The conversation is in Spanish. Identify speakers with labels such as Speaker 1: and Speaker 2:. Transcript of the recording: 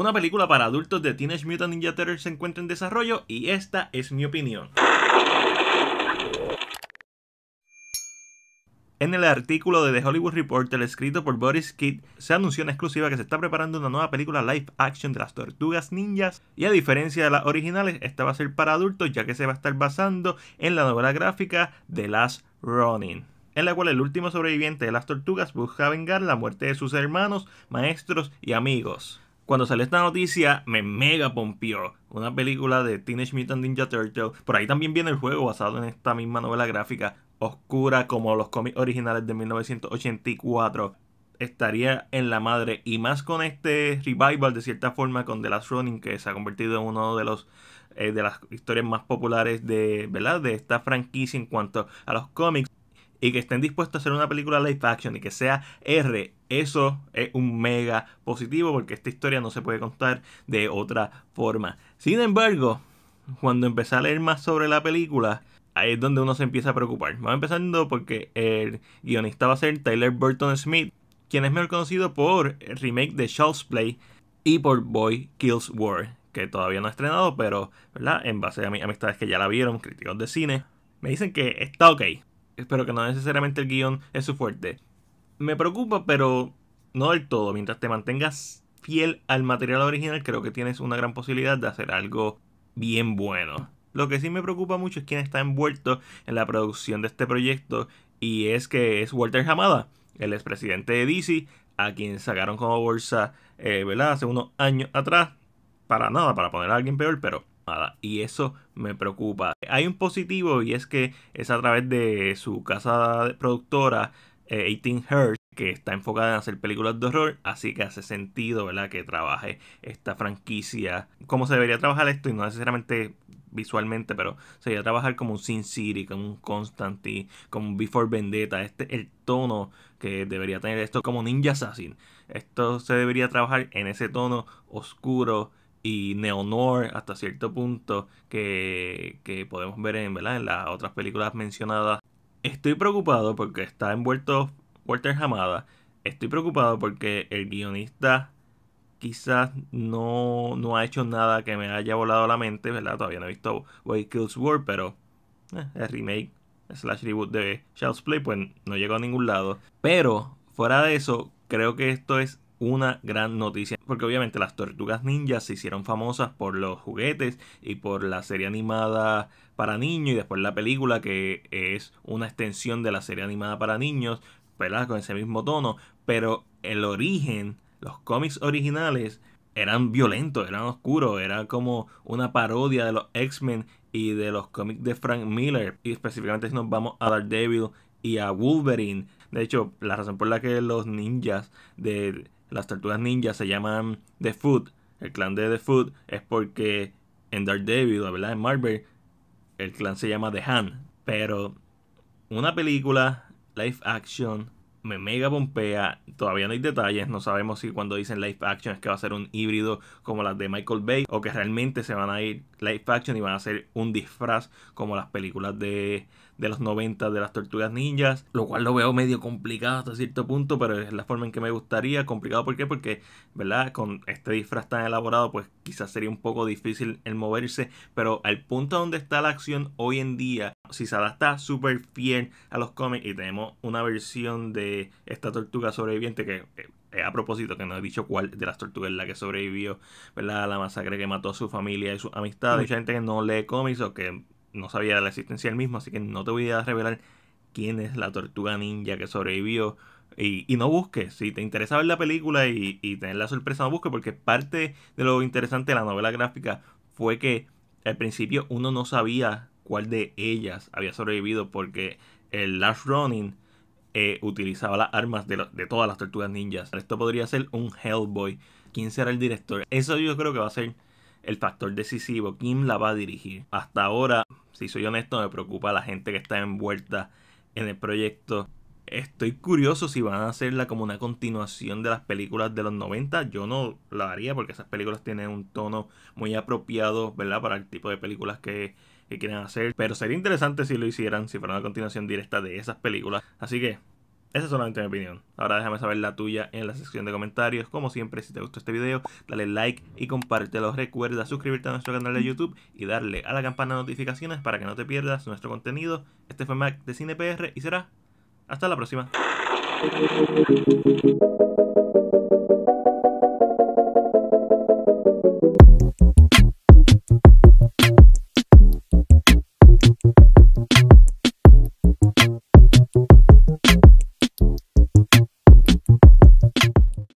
Speaker 1: Una película para adultos de Teenage Mutant Ninja Turtles se encuentra en desarrollo y esta es mi opinión. En el artículo de The Hollywood Reporter escrito por Boris Kidd, se anunció en exclusiva que se está preparando una nueva película live action de las tortugas ninjas y a diferencia de las originales, esta va a ser para adultos ya que se va a estar basando en la novela gráfica The Last Running en la cual el último sobreviviente de las tortugas busca vengar la muerte de sus hermanos, maestros y amigos cuando salió esta noticia me mega pompió. Una película de Teenage Mutant Ninja Turtle. Por ahí también viene el juego basado en esta misma novela gráfica oscura como los cómics originales de 1984. Estaría en la madre y más con este revival de cierta forma con The Last Running que se ha convertido en uno de los eh, de las historias más populares de, ¿verdad? de esta franquicia en cuanto a los cómics y que estén dispuestos a hacer una película live action y que sea R, eso es un mega positivo porque esta historia no se puede contar de otra forma. Sin embargo, cuando empecé a leer más sobre la película, ahí es donde uno se empieza a preocupar. Vamos empezando porque el guionista va a ser Tyler Burton Smith, quien es mejor conocido por el remake de Shaw's Play y por Boy Kills War, que todavía no ha estrenado, pero ¿verdad? en base a mis amistades que ya la vieron, críticos de cine, me dicen que está ok. Espero que no necesariamente el guión es su fuerte. Me preocupa, pero no del todo. Mientras te mantengas fiel al material original, creo que tienes una gran posibilidad de hacer algo bien bueno. Lo que sí me preocupa mucho es quién está envuelto en la producción de este proyecto y es que es Walter Hamada, el expresidente de DC, a quien sacaron como bolsa, eh, Hace unos años atrás, para nada, para poner a alguien peor, pero y eso me preocupa. Hay un positivo y es que es a través de su casa productora, 18 eh, Hertz, que está enfocada en hacer películas de horror, así que hace sentido, ¿verdad?, que trabaje esta franquicia. ¿Cómo se debería trabajar esto? Y no necesariamente visualmente, pero sería trabajar como un Sin City, como un Constantine, como un Before Vendetta. Este el tono que debería tener esto, como Ninja Assassin. Esto se debería trabajar en ese tono oscuro y Neonor hasta cierto punto que, podemos ver en, ¿verdad? en las otras películas mencionadas. Estoy preocupado porque está envuelto Walter Hamada. Estoy preocupado porque el guionista quizás no, ha hecho nada que me haya volado la mente, ¿verdad? Todavía no he visto Way Kills World, pero eh, el remake slash reboot de Shell's Play pues no llegó a ningún lado. Pero fuera de eso, creo que esto es una gran noticia, porque obviamente las tortugas ninjas se hicieron famosas por los juguetes y por la serie animada para niños y después la película que es una extensión de la serie animada para niños, Con ese mismo tono, pero el origen, los cómics originales eran violentos, eran oscuros, era como una parodia de los X-Men y de los cómics de Frank Miller, y específicamente si nos vamos a Devil y a Wolverine. De hecho, la razón por la que los ninjas de las tortugas ninjas se llaman The Food, el clan de The Food, es porque en Dark Devil, verdad, en Marvel, el clan se llama The Han. Pero una película live action me mega pompea. Todavía no hay detalles, no sabemos si cuando dicen live action es que va a ser un híbrido como las de Michael Bay o que realmente se van a ir live action y van a ser un disfraz como las películas de, los 90 de las tortugas ninjas, lo cual lo veo medio complicado hasta cierto punto, pero es la forma en que me gustaría. Complicado, ¿por Porque, ¿verdad? Con este disfraz tan elaborado, pues quizás sería un poco difícil el moverse, pero al punto donde está la acción hoy en día, si se adapta súper fiel a los cómics y tenemos una versión de esta tortuga sobreviviente que eh, a propósito que no he dicho cuál de las tortugas es la que sobrevivió, ¿verdad? la masacre que mató a su familia y sus amistades. Mucha gente que no lee cómics o que no sabía de la existencia del mismo, así que no te voy a revelar quién es la tortuga ninja que sobrevivió. Y, no busques. Si te interesa ver la película y, tener la sorpresa, no busques, porque parte de lo interesante de la novela gráfica fue que al principio uno no sabía cuál de ellas había sobrevivido, porque el Last Running eh, utilizaba las armas de, de, todas las tortugas ninjas. Esto podría ser un Hellboy. ¿Quién será el director? Eso yo creo que va a ser el factor decisivo. ¿Quién la va a dirigir? Hasta ahora, si soy honesto, me preocupa la gente que está envuelta en el proyecto. Estoy curioso si van a hacerla como una continuación de las películas de los 90. Yo no la haría porque esas películas tienen un tono muy apropiado, ¿verdad? Para el tipo de películas que, quieren hacer. Pero sería interesante si lo hicieran, si fuera una continuación directa de esas películas. Así que esa es solamente mi opinión. Ahora déjame saber la tuya en la sección de comentarios. Como siempre, si te gustó este video, dale like y compártelo. Recuerda suscribirte a nuestro canal de YouTube y darle a la campana de notificaciones para que no te pierdas nuestro contenido. Este fue Mac de Cine PR y será hasta la próxima.